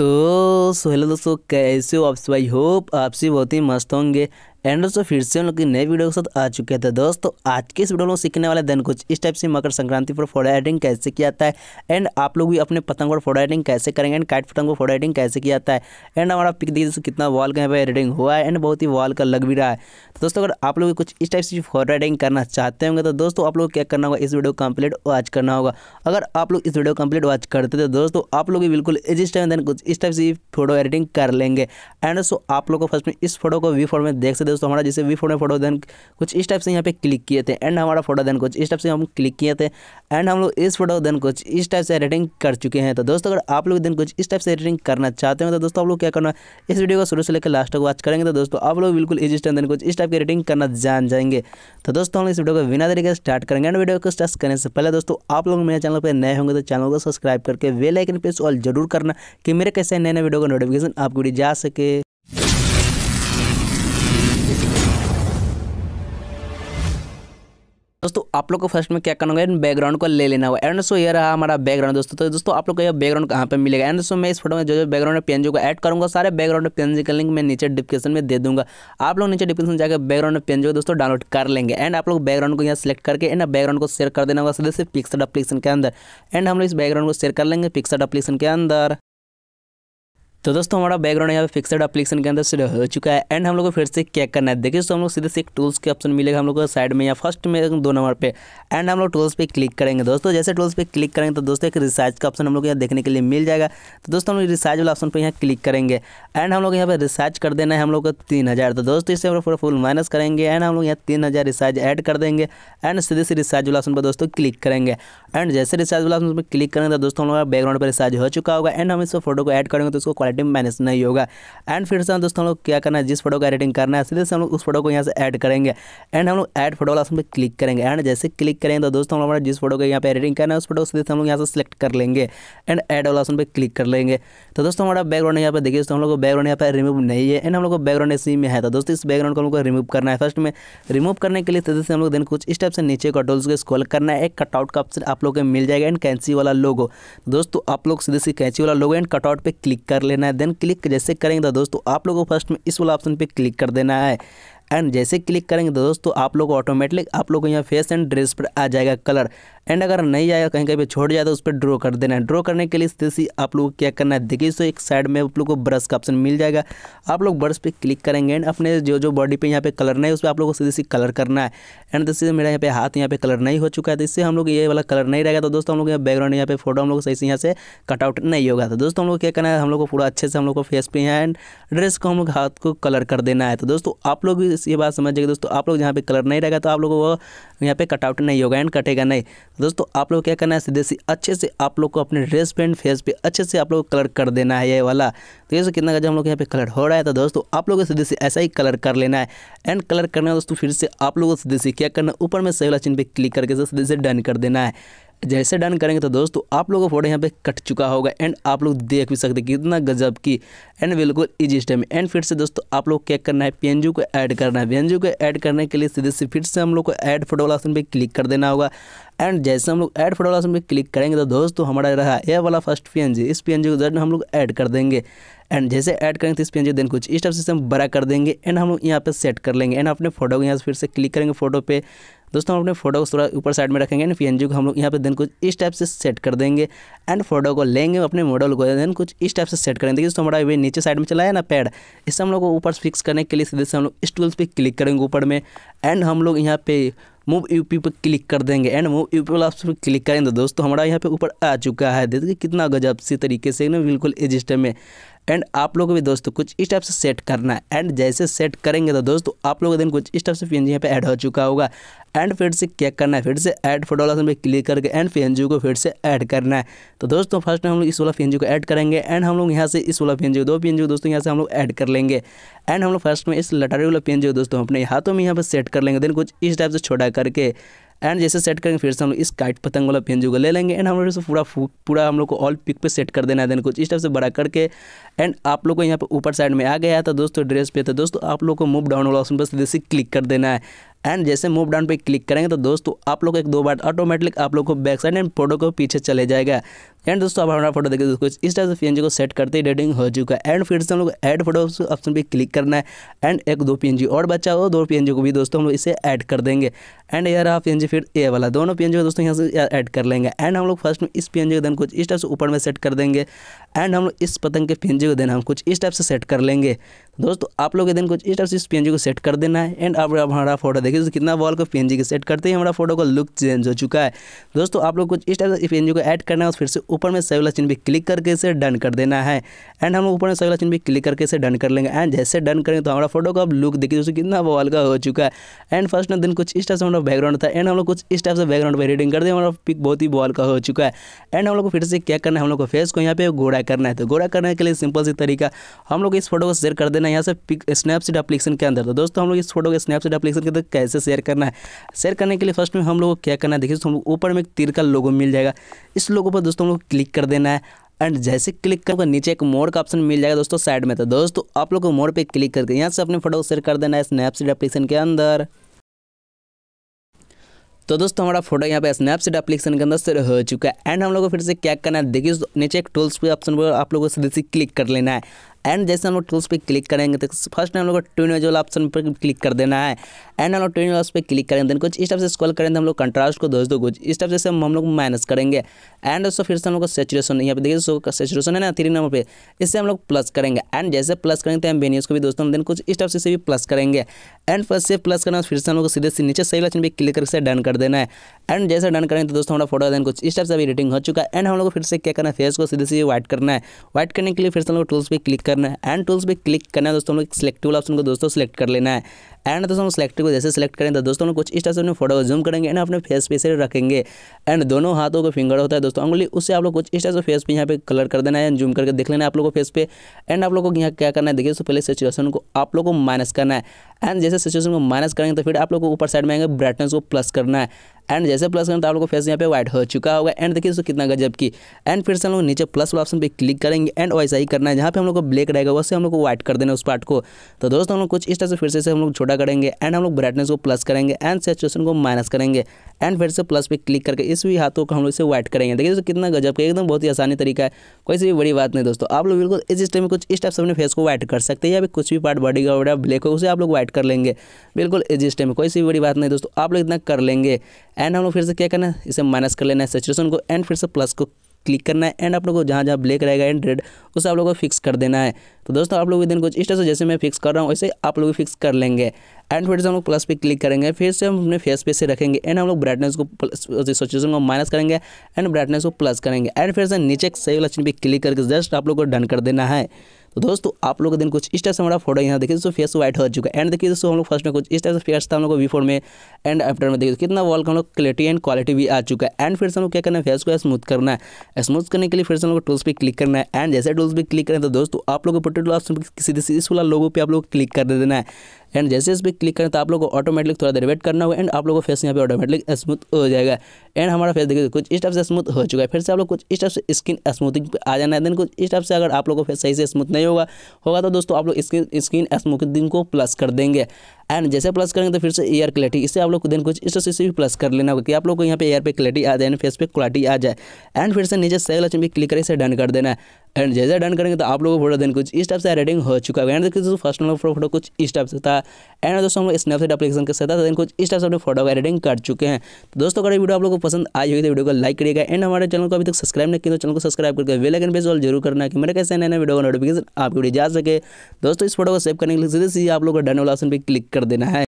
दोस्तों so hello दोस्तों कैसे हो आप आई होप आपसे बहुत ही मस्त होंगे एंड दोस्तों फिर से हम लोग की नए वीडियो के साथ आ चुके थे तो दोस्तों आज के इस वीडियो में सीखने वाले दिन कुछ इस टाइप से मकर संक्रांति पर फोटो एडिंग कैसे किया जाता है एंड आप लोग भी अपने पतंग पर फोटो एडिंग कैसे करेंगे एंड काइट पतंग पर फोटो एडिंग कैसे किया जाता है एंड हमारा पिक देखिए दोस्तों कितना वॉल का यहाँ एडिंग हुआ है एंड बहुत ही वॉल का लग भी रहा है तो दोस्तों अगर आप लोग कुछ इस टाइप से फोटो एडिंग करना चाहते होंगे तो दोस्तों आप लोग क्या करना होगा इस वीडियो कंप्लीट वॉच करना होगा अगर आप लोग इस वीडियो कंप्लीट वॉच करते थे तो दोस्तों आप लोग भी बिल्कुल इस टाइम देन कुछ इस टाइप से फोटो एडिटिंग कर लेंगे एंड दोस्तों आप लोग को फर्स्ट में इस फोटो को वी फोटो में देख सकते दोस्तों हमारा जैसे वी फोटो फोटो देन कुछ इस टाइप से यहाँ पे क्लिक किए थे एंड हमारा फोटो देन कुछ इस टाइप से हम क्लिक किए थे एंड हम लोग इस फोटो देन कुछ इस टाइप से एडिटिंग कर चुके हैं तो दोस्तों अगर आप लोग दिन कुछ इस टाइप से एडिटिंग करना चाहते हैं तो दोस्तों आप लोग क्या करना इस वीडियो को शुरू से लेकर लास्ट तक वॉच करेंगे तो दोस्तों आप लोग बिल्कुल इजी टाइम देन कुछ इस टाइप की एडिटिंग करना जान जाएंगे तो दोस्तों हम इस वीडियो को बिना तरीके से स्टार्ट करेंगे एंड वीडियो को स्टार्ट करने से पहले दोस्तों आप लोग मेरे चैनल पर नए होंगे तो चैनल को सब्सक्राइब करके वे लाइकन प्रेस ऑल जरूर करना कि मेरे कैसे नए नए वीडियो का नोटिफिकेशन आपको जा सके दोस्तों आप लोग को फर्स्ट में क्या करना होगा बैकग्राउंड को ले लेना होगा एंड सो ये रहा हमारा बैकग्राउंड दोस्तों तो दोस्तों आप लोग को यह बैकग्राउंड कहाँ पे मिलेगा एंड सो मैं इस फोटो में जो जो बैकग्राउंड पीएनजी को ऐड करूँगा सारे बैकग्राउंड पीएनजी का लिंक मैं नीचे डिस्क्रिप्शन में दे दूँगा आप लोग नीचे डिस्क्रिप्शन जाकर बैकग्राउंड पेन को दोस्तों डाउनलोड कर लेंगे एंड आप लोग बैकग्राउंड को यहाँ सेलेक्ट करके एंड बैकग्राउंड को शेयर कर देना होगा सीधे से पिक्सर अपलीकेशन के अंदर एंड हम लोग इस बैकग्राउंड को शेयर कर लेंगे पिक्सर अपलीकेशन के अंदर तो दोस्तों हमारा बैकग्राउंड यहाँ पे फिक्सड एप्लीकेशन के अंदर से हो चुका है एंड हम लोग को फिर से क्या करना है देखिए तो हम लोग सीधे से एक टूल्स के ऑप्शन मिलेगा हम लोग को साइड में या फर्स्ट में दो नंबर पे एंड हम लोग टूल्स पे क्लिक करेंगे दोस्तों जैसे टूल्स पे क्लिक करेंगे तो दोस्तों एक रिसार्च का ऑप्शन हम लोग यहाँ देखने के लिए मिल जाएगा तो दोस्तों हम लोग रिसार्ज वाला ऑप्शन पर यहाँ क्लिक करेंगे एंड हम लोग यहाँ पर रिसार्ज कर देना है हम लोग को तीन हज़ार तो दोस्तों इससे हम लोग फुल माइनस करेंगे एंड हम लोग यहाँ तीन हज़ार रिसार्च ऐड कर देंगे एंड सीधे से रिसार्च वाला ऑप्शन पर दोस्तों क्लिक करेंगे एंड जैसे रिसार्ज वाला ऑप्शन पर क्लिक करेंगे तो दोस्तों हम लोग बैकग्राउंड पर रिसार्ज हो चुका होगा एंड हम इस फोटो को ऐड करेंगे तो उसको एडिटिंग मैनेज नहीं होगा एंड फिर से हम दोस्तों हम लोग क्या करना है जिस फोटो का एडिटिंग करना है सीधे से हम लोग उस फोटो को यहाँ से ऐड करेंगे एंड हम लोग ऐड फोटो वाला उसमें क्लिक करेंगे एंड जैसे क्लिक करेंगे तो दोस्तों हम हमारा जिस फोटो को यहाँ पे एडिटिंग करना है उस फोटो को सीधे हम लोग यहाँ से सिलेक्ट कर लेंगे एंड ऐड वाला उसमें क्लिक कर लेंगे तो दोस्तों हमारा बैकग्राउंड यहाँ पर देखिए दोस्तों हम लोग बैकग्राउंड यहाँ पर रिमूव नहीं है एंड हम लोग को बैकग्राउंड इसी में है तो दोस्तों इस बैकग्राउंड को हम लोग रिमूव करना है फर्स्ट में रिमूव करने के लिए सीधे से हम लोग देन कुछ स्टेप से नीचे कंट्रोल्स को स्क्रॉल करना है एक कटआउट का ऑप्शन आप लोग को मिल जाएगा एंड कैंसी वाला लोगो दोस्तों आप लोग सीधे से कैंसी वाला लोगो एंड कटआउट पर क्लिक कर लेना देना है देन क्लिक जैसे करेंगे तो दोस्तों आप लोगों को फर्स्ट में इस वाला ऑप्शन पर क्लिक कर देना है एंड जैसे क्लिक करेंगे तो दोस्तों आप लोग ऑटोमेटिक आप को यहाँ फेस एंड ड्रेस पर आ जाएगा कलर एंड अगर नहीं जाएगा कहीं कहीं पे छोड़ जाए तो उस पर ड्रॉ कर देना है ड्रॉ करने के लिए सी आप लोग क्या करना है देखिए सो एक साइड में आप लोग को ब्रश का ऑप्शन मिल जाएगा आप लोग ब्रश पे क्लिक करेंगे एंड अपने जो जो बॉडी पे यहाँ पे कलर नहीं है उस पर आप लोग को सीधे सी कलर करना है एंड जैसे मेरा यहाँ पे हाथ यहाँ पे कलर नहीं हो चुका है तो इससे हम लोग ये वाला कलर नहीं रहेगा तो दोस्तों हम लोग यहाँ बैकग्राउंड यहाँ पे फोटो हम लोग सही से यहाँ से कटआउट नहीं होगा तो दोस्तों हम लोग क्या करना है हम लोग को पूरा अच्छे से हम लोग को फेस पे यहाँ एंड ड्रेस को हम लोग हाथ को कलर कर देना है तो दोस्तों आप लोग ये बात समझ दोस्तों आप लोग यहाँ पे कलर नहीं रहेगा तो आप लोग वो यहाँ पे कटआउट नहीं होगा एंड कटेगा नहीं दोस्तों आप लोग क्या करना है सीधे से अच्छे से आप लोग को अपने ड्रेस पेंट फेस पे अच्छे से आप लोग कलर कर देना है ये वाला तो ये कितना गजब हम लोग यहाँ पे कलर हो रहा है तो दोस्तों आप लोगों को सीधे से ऐसा ही कलर कर लेना है एंड कलर करना है दोस्तों फिर से आप लोगों को सीधे से क्या करना ऊपर में सही वाला चिन्ह पर क्लिक करके सीधे से डन कर देना है जैसे डन करेंगे तो दोस्तों तो आप लोगों का फोटो यहाँ पे कट चुका होगा एंड आप लोग देख भी सकते कितना गजब की एंड बिल्कुल इजी स्टेम एंड फिर से दोस्तों आप लोग क्या करना है पी को ऐड करना है पी को ऐड करने के लिए सीधे से फिर से हम लोग को ऐड फोटो वाला ऑप्शन पर क्लिक कर देना होगा एंड जैसे हम लोग ऐड फोटो वाला ऑप्शन पर क्लिक करेंगे तो दोस्तों हमारा रहा यह वाला फर्स्ट पी इस पी को जस्ट हम लोग ऐड कर देंगे एंड जैसे ऐड करेंगे तो इस पी देन कुछ इस टाइप से हम बड़ा कर देंगे एंड हम यहाँ पर सेट कर लेंगे एंड अपने फोटो को यहाँ से फिर से क्लिक करेंगे फोटो पे दोस्तों हम अपने फोटो को थोड़ा ऊपर साइड में रखेंगे एन जी को हम लोग यहाँ पे देन कुछ इस टाइप से सेट कर देंगे एंड फोटो को लेंगे अपने मॉडल को देन कुछ इस टाइप से सेट करेंगे दोस्तों हमारा ये नीचे साइड में चला है ना पैड इससे हम लोग को ऊपर फिक्स करने के लिए सीधे से हम लोग इस टूल्स पर क्लिक करेंगे ऊपर में एंड हम लोग यहाँ पे मूव यूपी पर क्लिक कर देंगे एंड मूव यूपी वाला ऑप्शन पर क्लिक करेंगे तो दोस्तों हमारा यहाँ पे ऊपर आ चुका है देखिए कितना गजब सी तरीके से ना बिल्कुल एजिस्टम में एंड आप लोग भी दोस्तों कुछ इस टाइप से सेट करना है एंड जैसे सेट करेंगे तो दोस्तों आप लोगों का दिन कुछ इस टाइप से पी यहाँ पे ऐड हो चुका होगा एंड फिर से क्या करना है फिर से ऐड फोटो वाला पे क्लिक करके एंड पी को फिर से ऐड करना है तो दोस्तों फर्स्ट हम लोग इस वाला पी को ऐड करेंगे एंड हम लोग यहाँ से इस वाला पी को दो पी को दोस्तों यहाँ से हम लोग ऐड कर लेंगे एंड हम लोग फर्स्ट में इस लटारी वाला पी को दोस्तों अपने हाथों में यहाँ पर सेट कर लेंगे दिन कुछ इस टाइप से छोटा करके एंड जैसे सेट करेंगे फिर से हम लोग इस काइट पतंग वाला पेंजू को ले लेंगे एंड हम लोग पूरा पूरा हम लोग को ऑल पिक पे सेट कर देना है देन कुछ इस टाइप से बड़ा करके एंड आप लोग को यहाँ पर ऊपर साइड में आ गया था दोस्तों ड्रेस पे तो दोस्तों आप लोग को मूव डाउन वाला ऑप्शन पर सीधे से क्लिक कर देना है एंड जैसे मूव डाउन पे क्लिक करेंगे तो दोस्तों आप लोग एक दो बार ऑटोमेटिक आप लोग को बैक साइड एंड फोटो को पीछे चले जाएगा एंड दोस्तों आप हमारा फोटो देखिए दोस्तों इस टाइप से पी को सेट करते ही रेडिंग हो चुका है एंड फिर से हम लोग ऐड फोटो ऑप्शन पे क्लिक करना है एंड एक दो पी और बच्चा हो दो पी को भी दोस्तों हम लोग इसे ऐड कर देंगे एंड यार आप पी फिर ए वाला दोनों पी को दोस्तों यहाँ से ऐड कर लेंगे एंड हम लोग फर्स्ट में इस जी को देन कुछ इस टाइप से ऊपर में सेट कर देंगे एंड हम लोग इस पतंग के पी को देना हम कुछ इस टाइप से सेट कर लेंगे दोस्तों आप लोग के दिन कुछ इस टाइप से इस पी को सेट कर देना है एंड आप हमारा फोटो देखिए दोस्तों कितना बॉल को पिंजे के सेट करते ही हमारा फोटो का लुक चेंज हो चुका है दोस्तों आप लोग कुछ इस टाइप से पिंजे को ऐड करना है और फिर से ऊपर में सवेला चिन्ह भी क्लिक करके इसे डन कर देना है एंड हम लोग ऊपर में सवेला चिन्ह भी क्लिक करके इसे डन कर लेंगे एंड जैसे डन करेंगे तो हमारा फोटो का अब लुक देखिए दोस्तों कितना बॉल का हो चुका है एंड फर्स्ट दिन कुछ इस टाइप से हमारा बैकग्राउंड था एंड हम लोग कुछ इस टाइप से बैकग्राउंड पर रीडिंग कर दें हमारा पिक बहुत ही बॉल का हो चुका है एंड हम लोग को फिर से क्या करना है हम लोग को फेस को यहाँ पे घोड़ा गोरा करना है तो गोरा करने के लिए सिंपल सी तरीका हम लोग इस फोटो को शेयर कर देना यहाँ से स्नैपसीड अपलीकेशन के अंदर तो दोस्तों हम लोग इस फोटो को स्नैपसीड अपलीकेशन के अंदर कैसे शेयर करना है शेयर करने के लिए फर्स्ट में हम लोग क्या करना है देखिए हम लोग ऊपर में एक तिर का लोगो मिल जाएगा इस लोगों पर दोस्तों हम लोग क्लिक कर देना है एंड जैसे क्लिक करोगे नीचे एक मोड का ऑप्शन मिल जाएगा दोस्तों साइड में तो दोस्तों आप लोग को मोड पे क्लिक करके यहाँ से अपने फोटो शेयर कर देना है स्नैपसीड एप्लीकेशन के अंदर तो दोस्तों हमारा फोटो यहाँ पे स्नैपसीड एप्लीकेशन के अंदर से हो चुका है एंड हम लोग को फिर से क्या करना है देखिए नीचे एक टूल्स पे ऑप्शन पर आप लोगों को सीधे से क्लिक कर लेना है एंड जैसे हम लोग टूल्स पे क्लिक करेंगे तो फर्स्ट हम लोग को ट्विन वाला ऑप्शन पर क्लिक कर देना है एंड हम लोग ट्विन विजुअल पे क्लिक करेंगे कुछ इस टाइप से स्कॉल करेंगे हम लोग कंट्रास्ट को दोस्तों कुछ इस टाइप से हम लोग माइनस करेंगे एंड दोस्तों फिर से हम लोग सेचुरेशन यहाँ पे देखिए सेचुरेशन है ना थ्री नंबर पर इससे हम लोग प्लस करेंगे एंड जैसे प्लस करेंगे तो हम बेनियस को भी दोस्तों देन कुछ इस टाइप से भी प्लस करेंगे एंड फर्स्ट से प्लस करना फिर से हम लोग सीधे से नीचे सही लक्षण पर क्लिक करके डन कर देना है एंड जैसे डन करेंगे तो दोस्तों हमारा फोटो देन कुछ इस टाइप से भी एडिटिंग हो चुका है एंड हम लोग फिर से क्या करना है फेस को सीधे से व्हाइट करना है वाइट करने के लिए फिर से हम लोग टूल्स पर क्लिक करना है एंड टूल्स पे क्लिक करना है दोस्तों हम लोग ऑप्शन को दोस्तों सेलेक्ट कर लेना है एंड दोस्तों हम सिलेक्टिव को जैसे सेलेक्ट करें तो दोस्तों कुछ इस टाइप से अपने फोटो को जूम करेंगे एंड अपने फेस पे से रखेंगे एंड दोनों हाथों का फिंगर होता है दोस्तों अंगुली उससे आप लोग कुछ इस टाइप से फेस पे यहाँ पे कलर कर देना है एंड जूम करके देख लेना है आप लोग को फेस पे एंड आप लोग को यहाँ क्या करना है देखिए उससे पहले सिचुएशन को आप लोग को माइनस करना है एंड जैसे सिचुएशन को माइनस करेंगे तो फिर आप लोग को ऊपर साइड में आएंगे ब्राइटनेस को प्लस करना है एंड जैसे प्लस करें तो आप लोग को फेस यहाँ पे वाइट हो चुका होगा एंड देखिए इसको कितना गजब की एंड फिर से हम लोग नीचे प्लस वाला ऑप्शन पे क्लिक करेंगे एंड वैसा ही करना है जहाँ पे हम लोग को ब्लैक रहेगा वैसे हम लोग को व्हाइट कर देना उस पार्ट को तो दोस्तों हम लोग कुछ इस तरह से फिर से हम लोग छोटा करेंगे एंड हम लोग ब्राइटनेस को प्लस करेंगे एंड सेचुएशन को माइनस करेंगे एंड फिर से प्लस पे क्लिक करके इस भी हाथों को हम लोग इसे व्हाइट करेंगे देखिए दोस्तों कितना गजब का एकदम बहुत ही आसानी तरीका है कोई सी भी बड़ी बात नहीं दोस्तों आप लोग बिल्कुल इस स्टेप में कुछ इस टाइप से अपने फेस को वाइट कर सकते हैं या भी कुछ भी पार्ट बॉडी का वगैरह ब्लैक हो उसे आप लोग व्हाइट कर लेंगे बिल्कुल इस स्टेप में कोई सी भी बड़ी बात नहीं दोस्तों आप लोग इतना कर लेंगे एंड हम लोग फिर से क्या करना है इसे माइनस कर लेना है सेचुरेशन को एंड फिर से प्लस को क्लिक करना है एंड आप लोग को जहाँ जहाँ ब्लैक रहेगा एंड रेड उसे आप लोग को फिक्स कर देना है तो दोस्तों आप लोग दिन कुछ इस तरह से जैसे मैं फिक्स कर रहा हूँ वैसे आप लोग भी फिक्स कर लेंगे एंड फिर से हम लोग प्लस पे क्लिक करेंगे फिर से हम अपने फेस पे से रखेंगे एंड हम लोग ब्राइटनेस को प्लस सचुएशन को माइनस करेंगे एंड ब्राइटनेस को प्लस करेंगे एंड फिर से नीचे सही लक्षण पर क्लिक करके जस्ट आप लोग को डन कर देना है तो दोस्तों आप लोग का दिन कुछ इस टाइप से हमारा फोटो यहाँ देखिए दोस्तों फेस व्हाइट हो चुका है एंड देखिए दोस्तों हम लोग फर्स्ट में कुछ इस टाइप से फेस था हम लोग बिफोर में एंड आफ्टर में देखिए कितना वॉल का हम लोग क्लियरिटी एंड क्वालिटी भी आ चुका है एंड फिर से हम लोग क्या करना है फेस को स्मूथ करना है स्मूथ करने के लिए फिर से हम लोग टूल्स पर क्लिक करना है एंड जैसे टूल्स पर क्लिक करें तो दोस्तों आप लोगों को पोटेटो वाला लोगों पर आप लोग क्लिक कर देना है एंड जैसे इस पर क्लिक करें तो आप लोग को ऑटोमेटिक थोड़ा देर वेट करना होगा एंड आप लोग को फेस यहाँ पे ऑटोमेटिक स्मूथ हो जाएगा एंड हमारा फेस देखिए कुछ इस टाइप से स्मूथ हो चुका है फिर से आप लोग कुछ इस टाइप से स्किन स्मूथिंग पे आ जाना है देन कुछ इस टाइप से अगर आप लोगों को फेस सही से स्मूथ नहीं होगा होगा तो दोस्तों आप लोग स्किन स्किन स्मूथिंग को प्लस कर देंगे एंड जैसे प्लस करेंगे तो फिर से एयर क्लैरिटी इससे आप लोग को कुछ इस से भी प्लस कर लेना होगा कि आप लोग को यहाँ पे एयर पे क्लैरिटी आ जाए फेस पे क्वालिटी आ जाए एंड फिर से नीचे सेल ऑप्शन भी क्लिक करें इसे डन कर देना है एंड जैसे डन करेंगे तो आप लोगों को फोटो देन कुछ इस टाइप से रेडिंग हो चुका है एंड देखिए दोस्तों फर्स्ट नंबर फोटो कुछ इस टाइप से था था एंड दोस्तों हम लोग स्नैपसेट अपलीकेशन के साथ साथ कुछ इस टाइप से अपने फोटो का एडिटिंग कर चुके हैं तो दोस्तों अगर वीडियो आप लोगों को पसंद आई हुई तो वीडियो को लाइक करिएगा एंड हमारे चैनल को अभी तक सब्सक्राइब नहीं किया तो चैनल को सब्सक्राइब करके बेल आइकन पे जॉल जरूर करना कि मेरे कैसे नए नए वीडियो का नोटिफिकेशन आपकी वीडियो जा सके दोस्तों इस फोटो को सेव करने के लिए सीधे सीधे आप लोगों को डन वाला ऑप्शन पर क्लिक कर देना है